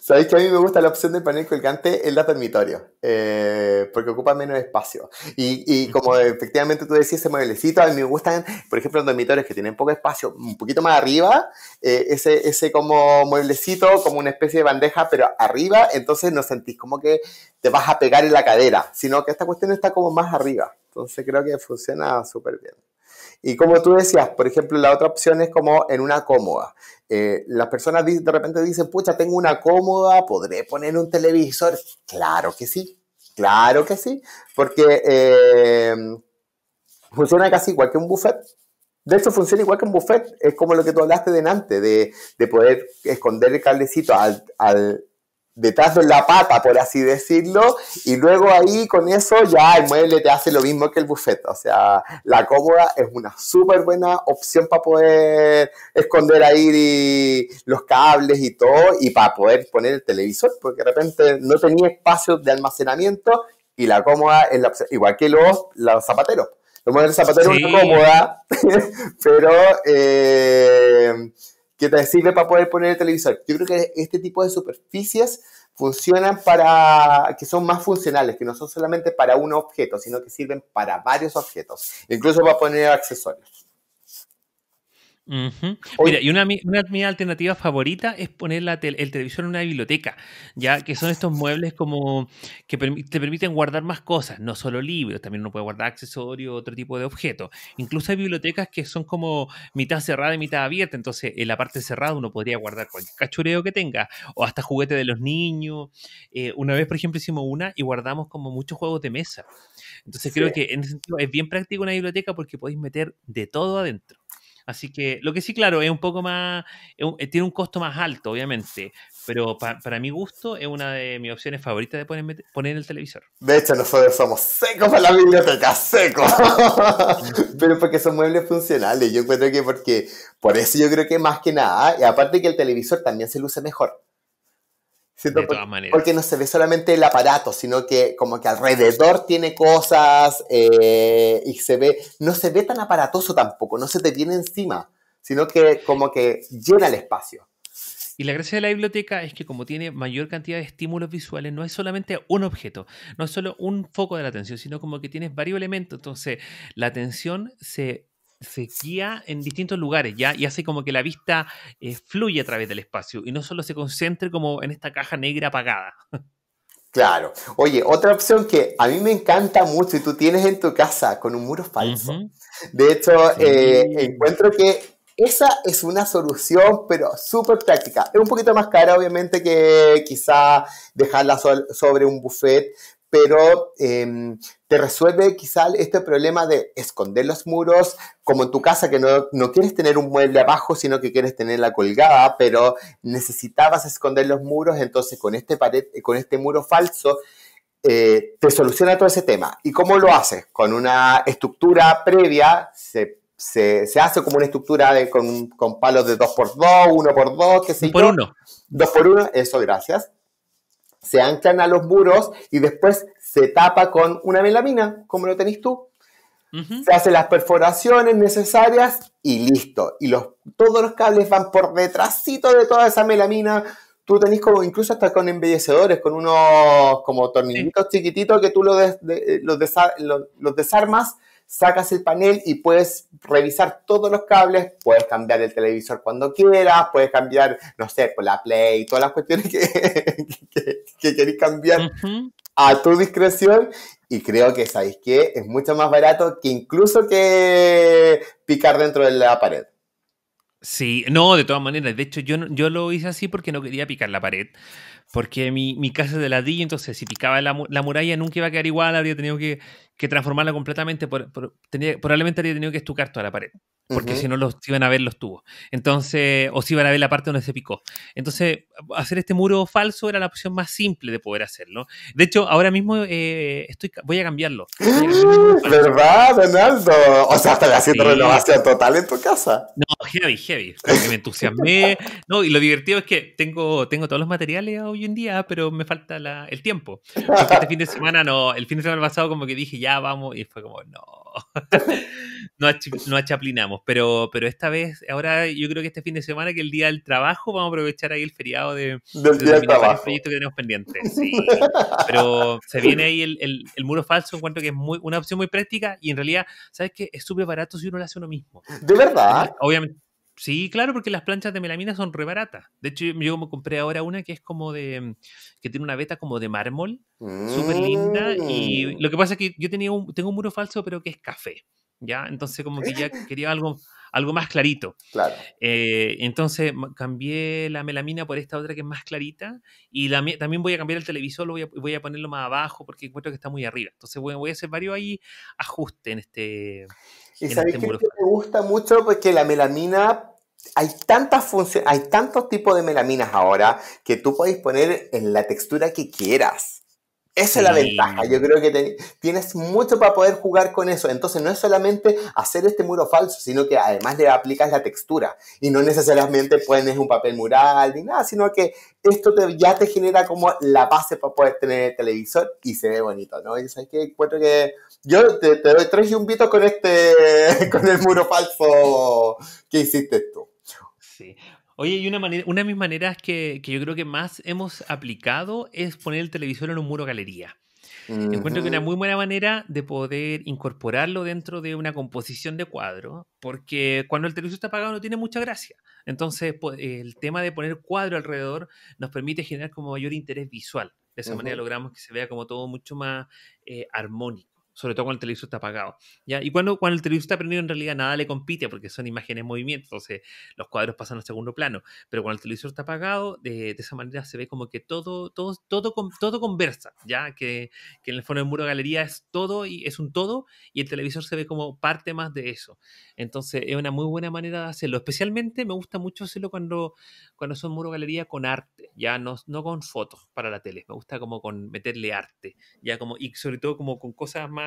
Speaker 2: Sabéis que a mí me gusta la opción del panel colgante en la dormitorio, eh, porque ocupa menos espacio. Y, como efectivamente tú decías, ese mueblecito, a mí me gustan, por ejemplo, en dormitorios que tienen poco espacio, un poquito más arriba, eh, ese, ese como mueblecito, como una especie de bandeja, pero arriba, entonces no sentís como que te vas a pegar en la cadera, sino que esta cuestión está como más arriba. Entonces creo que funciona súper bien. Y como tú decías, por ejemplo, la otra opción es como en una cómoda. Eh, las personas de repente dicen, pucha, tengo una cómoda, ¿podré poner un televisor? Claro que sí, claro que sí, porque eh, funciona casi igual que un buffet. De hecho, funciona igual que un buffet, es como lo que tú hablaste de de, de poder esconder el cablecito al detrás de la pata, por así decirlo, y luego ahí con eso ya el mueble te hace lo mismo que el buffet. O sea, la cómoda es una súper buena opción para poder esconder ahí los cables y todo, y para poder poner el televisor, porque de repente no tenía espacio de almacenamiento y la cómoda es la opción, igual que los, los zapateros. Los zapateros son cómodas, cómoda, *laughs* pero... Eh, que te sirve para poder poner el televisor. Yo creo que este tipo de superficies funcionan para, que son más funcionales, que no son solamente para un objeto, sino que sirven para varios objetos, incluso para poner accesorios.
Speaker 1: Mira, y una, de mis alternativa favorita es poner el televisor en una biblioteca, ya que son estos muebles como que te permiten guardar más cosas, no solo libros, también uno puede guardar accesorios, otro tipo de objetos. Incluso hay bibliotecas que son como mitad cerrada y mitad abierta, entonces en la parte cerrada uno podría guardar cualquier cachureo que tenga, o hasta juguete de los niños. Eh, una vez, por ejemplo, hicimos una y guardamos como muchos juegos de mesa. Entonces creo que es bien práctico una biblioteca porque podéis meter de todo adentro. Así que lo que sí, claro, es un poco más, eh, tiene un costo más alto, obviamente, pero para mi gusto es una de mis opciones favoritas de ponerme, poner en el televisor.
Speaker 3: De hecho, nosotros somos secos para la
Speaker 2: biblioteca, secos. *laughs* pero porque son muebles funcionales, yo encuentro que porque, por eso yo creo que más que nada, y aparte que el televisor también se luce mejor. De todas maneras. Porque no se ve solamente el aparato, sino que como que alrededor tiene cosas eh, y se ve, no se ve tan aparatoso tampoco, no se te viene encima, sino que como que llena el espacio.
Speaker 1: Y la gracia de la biblioteca es que como tiene mayor cantidad de estímulos visuales, no es solamente un objeto, no es solo un foco de la atención, sino como que tienes varios elementos. Entonces, la atención se se guía en distintos lugares, ¿ya? Y hace como que la vista eh, fluye a través del espacio y no solo se concentre como en esta caja negra apagada.
Speaker 2: Claro. Oye, otra opción que a mí me encanta mucho y tú tienes en tu casa con un muro falso. De hecho, eh, encuentro que esa es una solución, pero súper práctica. Es un poquito más cara, obviamente, que quizá dejarla sobre un buffet, pero em, te resuelve quizá este problema de esconder los muros, como en tu casa que no, quieres tener un mueble abajo, sino que quieres tenerla colgada, pero necesitabas esconder los muros, entonces con este, pared, con este muro falso eh, te soluciona todo ese tema. ¿Y cómo lo haces? Con una estructura previa, se hace como una estructura con, palos de 2x2, 1x2, qué sé yo. Por uno. 2x1, eso, gracias se anclan a los muros y después se tapa con una melamina, como lo tenés tú. Se hace las perforaciones necesarias y listo. Y los, todos los cables van por detrásito de toda esa melamina. Tú tenés como incluso hasta con embellecedores, con unos como tornillitos chiquititos que tú eh, los, los desarmas sacas el panel y puedes revisar todos los cables, puedes cambiar el televisor cuando quieras, puedes cambiar, no sé, por pues, la Play, todas las cuestiones que, *laughs* que, cambiar a tu discreción. Y creo que, ¿sabéis que Es mucho más barato que incluso que picar dentro de la pared.
Speaker 1: Sí, no, de todas maneras. De hecho, yo, yo lo hice así porque no quería picar la pared. Porque mi, casa es de ladrillo, entonces si picaba la, la, muralla nunca iba a quedar igual, habría tenido que, que transformarla completamente. Por, por, probablemente habría tenido que estucar toda la pared porque si no los iban a ver los tubos. Entonces, o si iban a ver la parte donde se picó. Entonces, hacer este muro falso era la opción más simple de poder hacerlo. De hecho, ahora mismo eh, estoy, voy a cambiarlo.
Speaker 3: ¿Verdad, Donaldo? O sea, estás haciendo renovación total en tu casa.
Speaker 1: No, heavy, heavy.
Speaker 3: me entusiasmé.
Speaker 1: no, y lo divertido es que tengo, tengo todos los materiales hoy en día, pero me falta la, el tiempo. este fin de semana, no, el fin de semana pasado como que dije, ya vamos, y fue como, no *laughs* no achaplinamos, pero, pero esta vez, ahora yo creo que este fin de semana, que el día del trabajo, vamos a aprovechar ahí el feriado de, del día del trabajo. que tenemos pendiente. pero se viene ahí el, el, el, muro falso, encuentro que es muy, una opción muy práctica y en realidad, ¿sabes qué? Es súper barato si uno lo hace uno mismo.
Speaker 3: De verdad.
Speaker 1: Obviamente Sí, claro, porque las planchas de melamina son re baratas. De hecho, yo me compré ahora una que es como de. Mm, que tiene una veta como de mármol, súper linda. Y mm. lo que pasa es que yo tenía un, tengo un muro falso, pero que es café. Entonces como que ya *laughs* quería algo, algo más clarito. Claro. Eh, entonces cambié la melamina por esta otra que es más clarita y la, también voy a cambiar el televisor, lo voy, a, ponerlo más abajo porque encuentro que está muy arriba. Entonces voy, a hacer varios ahí ajustes en este...
Speaker 2: Y este sabes que me gusta mucho porque la melamina hay tantas funciones, hay tantos tipos de melaminas ahora que tú puedes poner en la textura que quieras. Esa es la ventaja. Yo creo que tienes mucho para poder jugar con eso. Entonces no es solamente hacer este muro falso, sino que además le aplicas la textura. Y no necesariamente pones un papel mural ni nada, sino que esto te, ya te genera como la base para poder tener el televisor y se ve bonito, ¿no? Y que que yo te, doy tres vito con este, *laughs* con el muro
Speaker 3: falso que hiciste tú. Sí.
Speaker 1: Oye, una, manera, una de mis maneras que, yo creo que más hemos aplicado es poner el televisor en un muro galería.
Speaker 3: Encuentro que es una muy
Speaker 1: buena manera de poder incorporarlo dentro de una composición de cuadro, porque cuando el televisor está apagado no tiene mucha gracia. Entonces, el tema de poner cuadro alrededor nos permite generar como mayor interés visual. De esa manera logramos que se vea como todo mucho más eh, armónico sobre todo cuando el televisor está apagado. ¿ya? Y cuando, cuando el televisor está prendido, en realidad nada le compite porque son imágenes en movimiento, entonces los cuadros pasan a segundo plano. Pero cuando el televisor está apagado, de, de esa manera se ve como que todo, todo, todo, todo conversa, ¿ya? Que, que en el fondo el muro galería es todo y es un todo y el televisor se ve como parte más de eso. Entonces es una muy buena manera de hacerlo. Especialmente me gusta mucho hacerlo cuando, cuando son muro galería con arte, ya no, no con fotos para la tele. Me gusta como con meterle arte, ya como, y sobre todo como con cosas más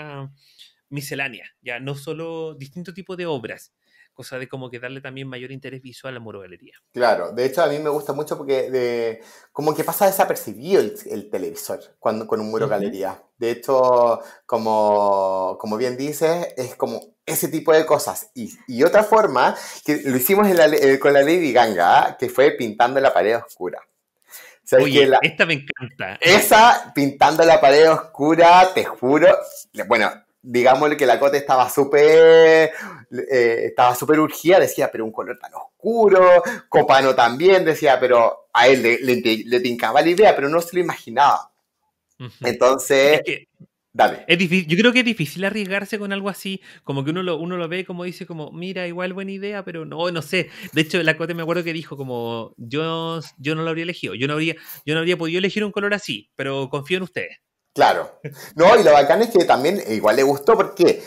Speaker 1: miscelánea, ya no solo distinto tipo de obras, cosa de como que darle también mayor interés visual a Muro Galería.
Speaker 2: Claro, de hecho a mí me gusta mucho porque de, como que pasa desapercibido el, televisor cuando, con un Muro Galería. De hecho, como, como bien dices, es como ese tipo de cosas. Y, otra forma, que lo hicimos la, eh, con la Lady Ganga, que fue pintando la pared oscura. Oye, esta
Speaker 1: me encanta.
Speaker 2: Esa, pintando la pared oscura, te juro. Bueno, digámosle que la Cote estaba súper eh, estaba súper urgida, decía, pero un color tan oscuro, Copano también decía, pero a él le, le, tincaba la idea, pero no se lo imaginaba. Entonces... Dale.
Speaker 1: difícil, yo creo que es difícil arriesgarse con algo así, como que uno lo, uno lo ve como dice, como, mira, igual buena idea, pero no, no sé. De hecho, la Cote me acuerdo que dijo como, yo, yo no lo habría elegido, yo no habría, yo no habría podido elegir un color así, pero confío en ustedes.
Speaker 2: Claro. No, y lo bacán es que también eh, igual le gustó porque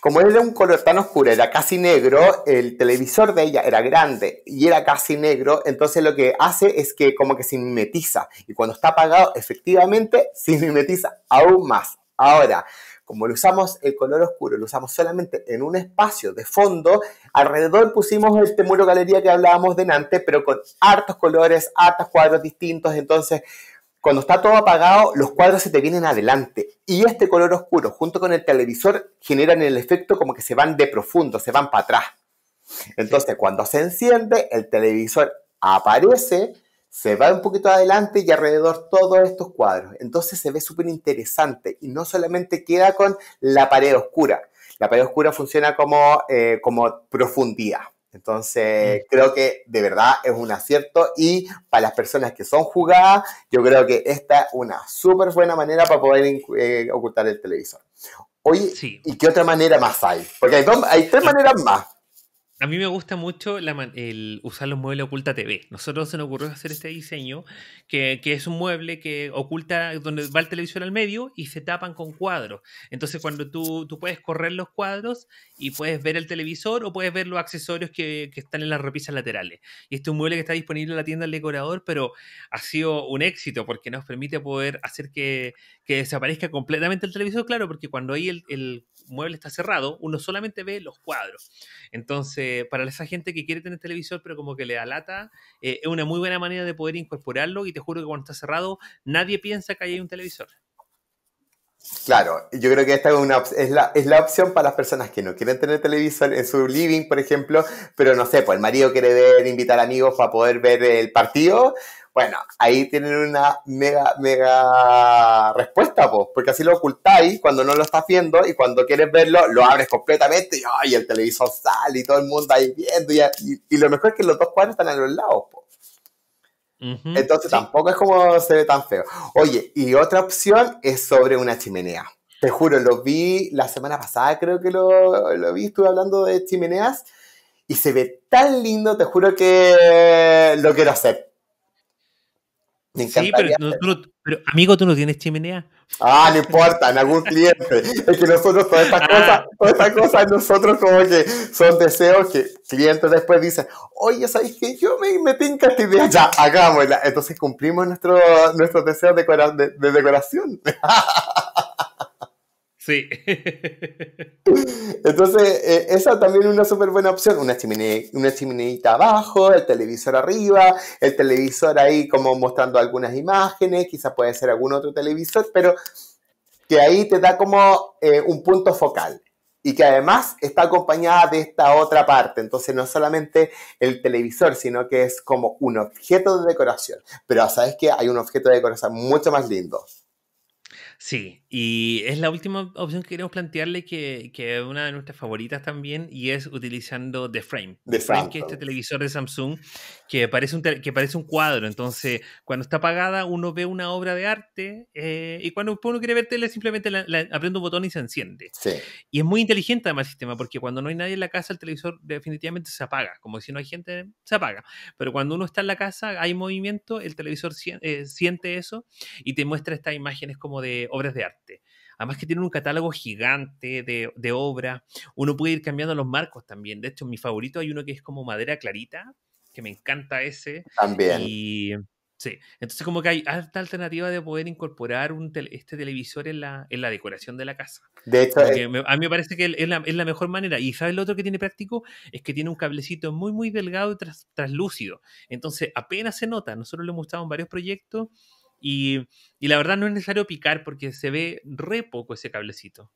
Speaker 2: como era un color tan oscuro, era casi negro, el televisor de ella era grande y era casi negro, entonces lo que hace es que como que se mimetiza y cuando está apagado, efectivamente, se mimetiza aún más. Ahora, como lo usamos el color oscuro, lo usamos solamente en un espacio de fondo, alrededor pusimos este muro galería que hablábamos de antes, pero con hartos colores, hartos cuadros distintos, entonces cuando está todo apagado, los cuadros se te vienen adelante y este color oscuro junto con el televisor generan el efecto como que se van de profundo, se van para atrás. Entonces, cuando se enciende, el televisor aparece, se va un poquito adelante y alrededor todos estos cuadros. Entonces se ve súper interesante y no solamente queda con la pared oscura. La pared oscura funciona como, eh, como profundidad. Entonces, mm. creo que de verdad es un acierto y para las personas que son jugadas, yo creo que esta es una súper buena manera para poder eh, ocultar el televisor. Oye, sí. ¿y qué otra manera más hay? Porque hay tres maneras más
Speaker 1: a mí me gusta mucho la, el usar los muebles oculta TV. Nosotros se nos ocurrió hacer este diseño, que, es un mueble que oculta, donde va el televisor al medio y se tapan con cuadros. Entonces cuando tú, puedes correr los cuadros y puedes ver el televisor o puedes ver los accesorios que, están en las repisas laterales. Y este es un mueble que está disponible en la tienda del decorador, pero ha sido un éxito porque nos permite poder hacer que, que desaparezca completamente el televisor, claro, porque cuando hay el, el mueble está cerrado, uno solamente ve los cuadros. Entonces, para esa gente que quiere tener televisor, pero como que le alata, lata, eh, es una muy buena manera de poder incorporarlo y te juro que cuando está cerrado, nadie piensa que hay un televisor.
Speaker 2: Claro, yo creo que esta es, es, la, es, la, opción para las personas que no quieren tener televisor en su living, por ejemplo, pero no sé, pues el marido quiere ver, invitar amigos para poder ver el partido bueno, ahí tienen una mega, mega respuesta, po, porque así lo ocultáis cuando no lo estás viendo y cuando quieres verlo, lo abres completamente y el televisor sale y todo el mundo ahí viendo. Y, lo mejor es que los dos cuadros están a los lados. Entonces tampoco es como se ve tan feo. Oye, y otra opción es sobre una chimenea. Te juro, lo vi la semana pasada, creo que lo, lo vi, estuve hablando de chimeneas y se ve tan lindo, te juro que lo quiero hacer
Speaker 3: sí, pero, pero,
Speaker 1: amigo, tú no tienes chimenea.
Speaker 3: Ah, no importa, en algún cliente. Es que nosotros, todas estas ah. cosas, todas estas cosas, nosotros como que son deseos que clientes después dicen, oye, ¿sabes que Yo me, me tinca esta idea, ya, hagámosla. Entonces cumplimos nuestros nuestro deseos de, de, de decoración. *laughs* Sí. Entonces, eh, esa también es una súper buena opción.
Speaker 2: Una, chimenea, una chimeneita abajo, el televisor arriba, el televisor ahí como mostrando algunas imágenes, quizás puede ser algún otro televisor, pero que ahí te da como eh, un punto focal y que además está acompañada de esta otra parte. Entonces no solamente el televisor, sino que es como un objeto de decoración. Pero sabes que hay un objeto de decoración mucho más lindo.
Speaker 1: Sí, y es la última opción que queremos plantearle, que, es una de nuestras favoritas también, y es utilizando The Frame. The Frame, que este televisor de Samsung, que parece, un que parece un cuadro. Entonces, cuando está apagada, uno ve una obra de arte, eh, y cuando uno quiere ver tele, simplemente aprende un botón y se enciende. Y es muy inteligente además el sistema, porque cuando no hay nadie en la casa, el televisor definitivamente se apaga. Como si no hay gente, se apaga. Pero cuando uno está en la casa, hay movimiento, el televisor eh, siente eso y te muestra estas imágenes como de obras de arte. Además que tiene un catálogo gigante de, de obras. Uno puede ir cambiando los marcos también. De hecho, mi favorito hay uno que es como madera clarita, que me encanta ese. También. Y sí, entonces como que hay alta alternativa de poder incorporar un este televisor en la, decoración de la casa. De hecho, eh, a mí me parece que es la, mejor manera. Y ¿sabes lo otro que tiene práctico? Es que tiene un cablecito muy, muy delgado y tras, Entonces apenas se nota. Nosotros lo hemos usado en varios proyectos y, la verdad no es necesario picar porque se ve re poco ese cablecito.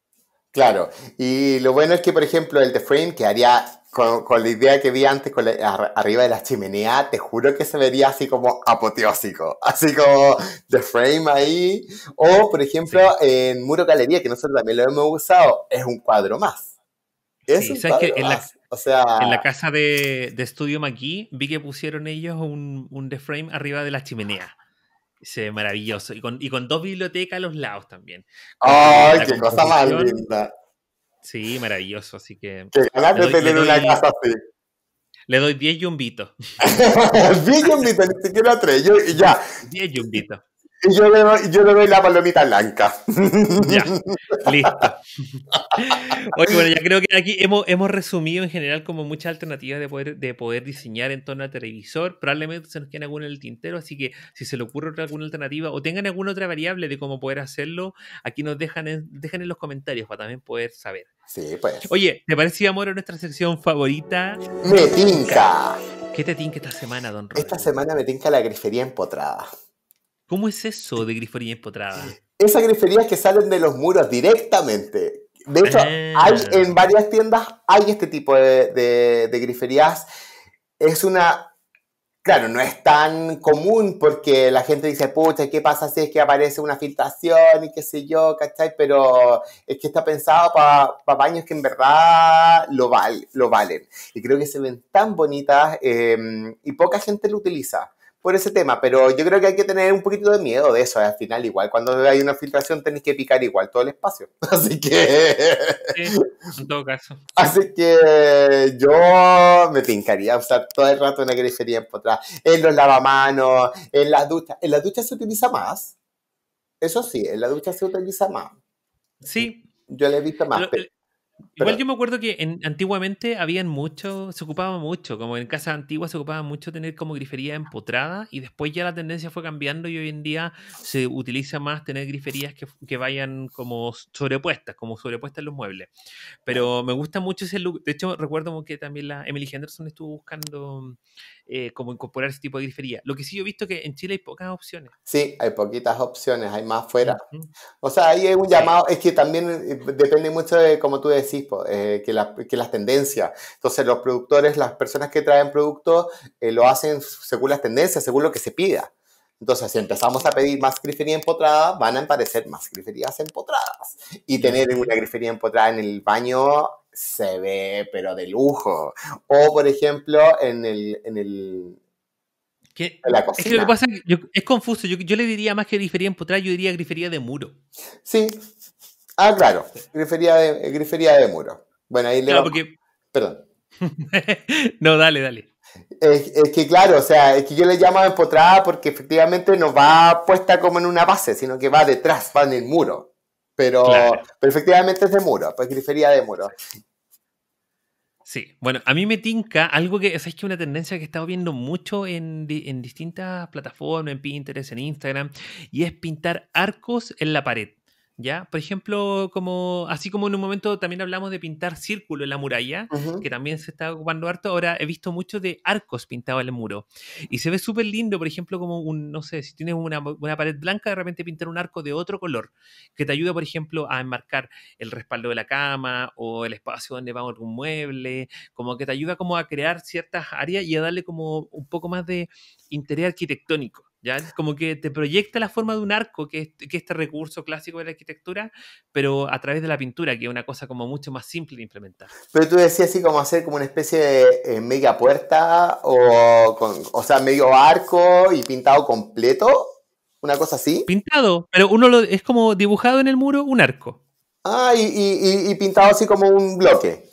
Speaker 2: Claro, y lo bueno es que, por ejemplo, el de frame haría con, con la idea que vi antes arriba de la chimenea, te juro que se vería así como apoteósico, así como The frame ahí. O, por ejemplo, en Muro Galería, que nosotros también lo hemos usado, es un cuadro más.
Speaker 3: Es sí, que en La, o sea, en la
Speaker 1: casa de, de Studio McGee vi que pusieron ellos un, un The Frame arriba de la chimenea. Se maravilloso. Y con, y con dos bibliotecas a los lados también. ¡Ay, qué cosa más linda! Sí, maravilloso. Así que. Qué ganas de tener una casa así.
Speaker 3: Le doy 10 yumbitos. 10 *laughs* yumbitos, ni siquiera tres. Yo, ya. 10 yumbitos. Y yo le, doy, la palomita blanca. Ya, *laughs* listo.
Speaker 1: Oye, bueno, ya creo que aquí hemos, resumido en general como muchas alternativas de poder, de poder diseñar en torno al televisor. Probablemente se nos quede alguna en el tintero, así que si se le ocurre alguna alternativa o tengan alguna otra variable de cómo poder hacerlo, aquí nos dejan en, en los comentarios para también poder saber. Sí, pues. Oye, ¿te parecía, amor, nuestra sección favorita? ¡Me
Speaker 2: ¿Qué te tinca esta semana, don Roberto? Esta semana me tinca la grifería empotrada. ¿Cómo es eso de grifería empotrada? Esas griferías que salen de los muros directamente. De hecho, ah. hay, en varias tiendas hay este tipo de, griferías. Es una claro, no es tan común porque la gente dice, pucha, ¿qué pasa si es que aparece una filtración y qué sé yo, cachai? Pero es que está pensado para baños que en verdad lo, lo valen. Y creo que se ven tan bonitas em, y poca gente lo utiliza por ese tema, pero yo creo que hay que tener un poquito de miedo de eso. ¿eh? Al final, igual, cuando hay una filtración tenéis que picar igual todo el espacio. *laughs* Así que.
Speaker 3: en todo caso. *laughs*
Speaker 2: Así que
Speaker 3: yo
Speaker 2: me pincaría usar todo el rato una grifería potra, En los lavamanos, en las duchas. En las duchas se utiliza más. Eso sí, en la ducha se utiliza más. Sí. Yo le he visto más. Igual
Speaker 1: yo me acuerdo que antiguamente habían mucho, se ocupaba mucho, como en casas antiguas se ocupaba mucho tener como grifería empotrada y después ya la tendencia fue cambiando y hoy en día se utiliza más tener griferías que, que vayan como sobrepuestas, como sobrepuestas en los muebles. Pero me gusta mucho ese look. De hecho, recuerdo que también la Emily Henderson estuvo buscando eh, como incorporar ese tipo de grifería. Lo que sí yo he visto que en Chile hay pocas opciones.
Speaker 2: Sí, hay poquitas opciones, hay más fuera. O sea, ahí hay un llamado, es que también eh, depende mucho de, como tú decís, eh, que, que, las tendencias. Entonces los productores, las personas que traen productos, lo hacen según las tendencias, según lo que se pida. Entonces, si empezamos a pedir más grifería empotrada, van a aparecer más griferías empotradas. Y tener una grifería empotrada en el baño se ve, pero de lujo. O, por ejemplo, en el. En el Es
Speaker 1: confuso. Yo, le diría más que grifería empotrada, yo diría grifería de muro. Sí.
Speaker 2: Ah, claro. Grifería de, eh, grifería de muro. Bueno, ahí le. Porque... Perdón. *laughs* no, dale, dale. es, que claro, o sea, es que yo le llamo empotrada porque efectivamente no va puesta como en una base, sino que va detrás, va en el muro. Pero, efectivamente es de muro, pues, grifería de muro. Sí,
Speaker 1: bueno, a mí me tinca algo que es que una tendencia que he estado viendo mucho en, en distintas plataformas, en Pinterest, en Instagram, y es pintar arcos en la pared. ¿ya? Por ejemplo, como, así como en un momento también hablamos de pintar círculo en la muralla, que también se está ocupando harto, ahora he visto mucho de arcos pintados en el muro. Y se ve súper lindo, por ejemplo, como un, no sé, si tienes una, una, pared blanca, de repente pintar un arco de otro color, que te ayuda, por ejemplo, a enmarcar el respaldo de la cama o el espacio donde va algún mueble, como que te ayuda como a crear ciertas áreas y a darle como un poco más de interés arquitectónico. ¿ya? como que te proyecta la forma de un arco, que es, este recurso clásico de la arquitectura, pero a través de la pintura, que es una cosa como mucho más simple de implementar.
Speaker 2: Pero tú decías así como hacer como una especie de eh, media puerta, o, o sea, medio arco y pintado completo, una cosa así.
Speaker 1: Pintado, pero uno es como dibujado en el muro un arco.
Speaker 2: Ah, y, pintado así como un bloque.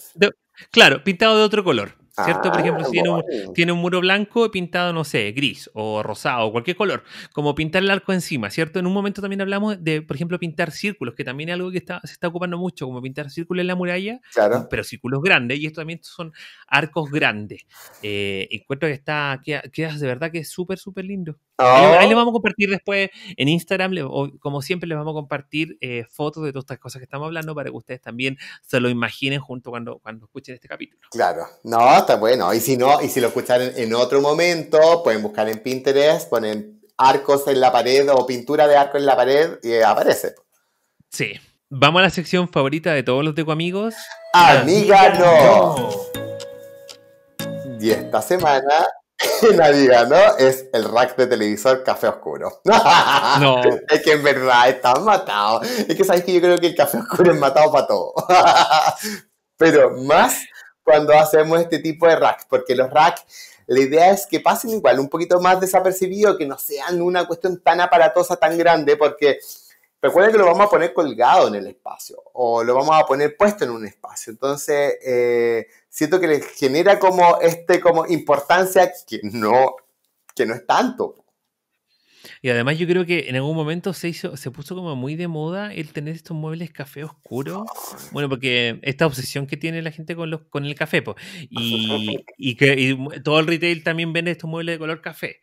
Speaker 1: claro, pintado de otro color. ¿Cierto? Por ah, ejemplo, si tiene un, tiene un muro blanco pintado, no sé, gris o rosado o cualquier color, como pintar el arco encima, ¿cierto? En un momento también hablamos de, por ejemplo, pintar círculos, que también es algo que está, se está ocupando mucho, como pintar círculos en la muralla, mm, pero círculos grandes, y esto también son arcos grandes. Eh, encuentro que está, que, es de verdad que es súper, súper lindo. Ahí, lo oh. vamos a compartir después en Instagram, como siempre, les vamos a compartir eh, fotos de todas estas cosas que estamos hablando para que ustedes también se lo imaginen junto cuando, cuando escuchen este capítulo.
Speaker 2: Claro, no, bueno. Y si no, y si lo escuchan en, otro momento, pueden buscar en Pinterest, ponen arcos en la pared o pintura de arco en la pared y aparece.
Speaker 1: Sí. Vamos a la sección favorita de todos los Deco Amigos. Amiga no.
Speaker 3: Y esta semana, en *laughs* Amiga no es el rack de televisor café oscuro. No. *laughs*
Speaker 2: Es que en verdad están matados. Es que sabéis que yo creo que el café oscuro es matado para todo. *laughs* Pero más cuando hacemos este tipo de racks, porque los racks, la idea es que pasen igual, un poquito más desapercibido, que no sean una cuestión tan aparatosa, tan grande, porque recuerden que lo vamos a poner colgado en el espacio o lo vamos a poner puesto en un espacio. Entonces, eh, siento que les genera como este, como importancia que no, que no es tanto.
Speaker 1: Y además yo creo que en algún momento se hizo, se puso como muy de moda el tener estos muebles café oscuro. Bueno, porque esta obsesión que tiene la gente con los, con el café, *laughs* Y, que y todo el retail también vende estos muebles de color café.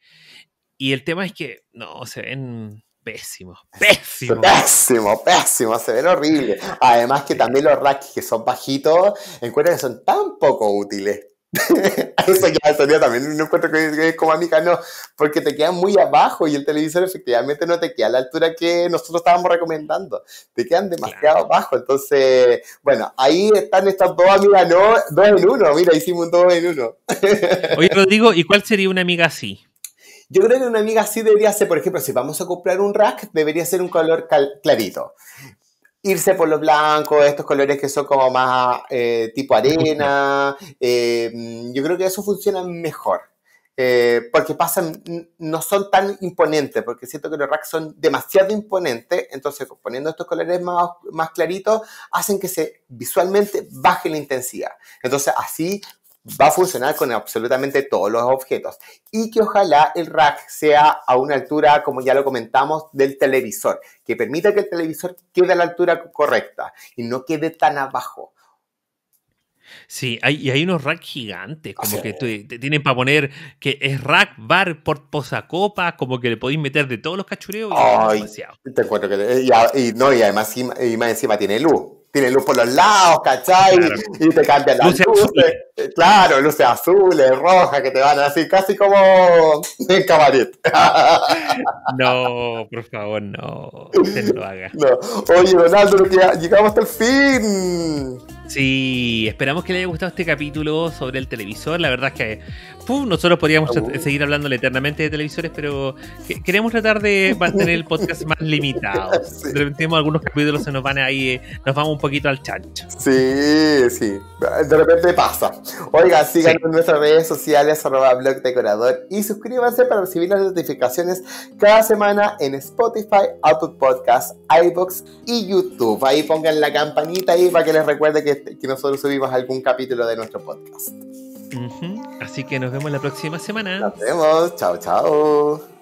Speaker 1: Y el tema es que, no, se ven pésimos,
Speaker 2: pésimos. Pésimos, pésimos, se ven horribles. Además que también los racks que son bajitos, encuentran que son tan poco útiles *laughs* Eso ya sería también no encuentro que es como no, porque te quedan muy abajo y el televisor efectivamente no te queda a la altura que nosotros estábamos recomendando, te quedan demasiado abajo. Entonces, bueno, ahí están estas dos amigas, no, dos en uno, mira,
Speaker 3: hicimos un dos en uno.
Speaker 1: *laughs* Oye, Rodrigo, ¿y cuál sería una amiga así?
Speaker 2: Yo creo que una amiga así debería ser, por ejemplo, si vamos a comprar un rack, debería ser un color clarito irse por los blancos, estos colores que son como más eh, tipo arena. Eh, mm, yo creo que eso funciona mejor. Eh, porque pasan, no son tan imponentes, porque siento que los racks son demasiado imponentes, entonces poniendo estos colores más, más claritos, hacen que se visualmente baje la intensidad. Entonces así va a funcionar con absolutamente todos los objetos y que ojalá el rack sea a una altura, como ya lo comentamos, del televisor, que permita que el televisor quede a la altura correcta y no quede tan abajo.
Speaker 1: Sí, hay, y hay unos racks gigantes, como que eh, te, tienen para poner que es rack, bar, por posacopa, como que le podéis meter
Speaker 2: de todos los cachureos. Y y, no, y además y más encima tiene luz
Speaker 3: tiene luz por los lados, ¿cachai? Y te cambian las luces. Claro, luces azules, rojas, que te van así, casi como *laughs* El cabaret. *laughs*
Speaker 1: No, por favor, no. Usted lo haga.
Speaker 3: *laughs* Oye, Ronaldo, llegamos hasta el fin.
Speaker 1: Sí, esperamos que les haya gustado este capítulo sobre el televisor. La verdad es que nosotros podríamos seguir hablando eternamente de televisores, pero queremos tratar de mantener el podcast más limitado. *laughs* De repente algunos capítulos se nos van ahí, eh, nos vamos
Speaker 3: un poquito al chancho. Sí, sí, de repente pasa. Oiga, síganos en nuestras
Speaker 2: redes sociales, arroba blog y suscríbanse para recibir las notificaciones cada semana en Spotify, Output Podcast, iBox y YouTube. Ahí pongan la campanita ahí para que les recuerde que nosotros subimos algún capítulo de nuestro podcast.
Speaker 1: Así que nos vemos la próxima semana. Nos
Speaker 3: vemos. Chao, chao.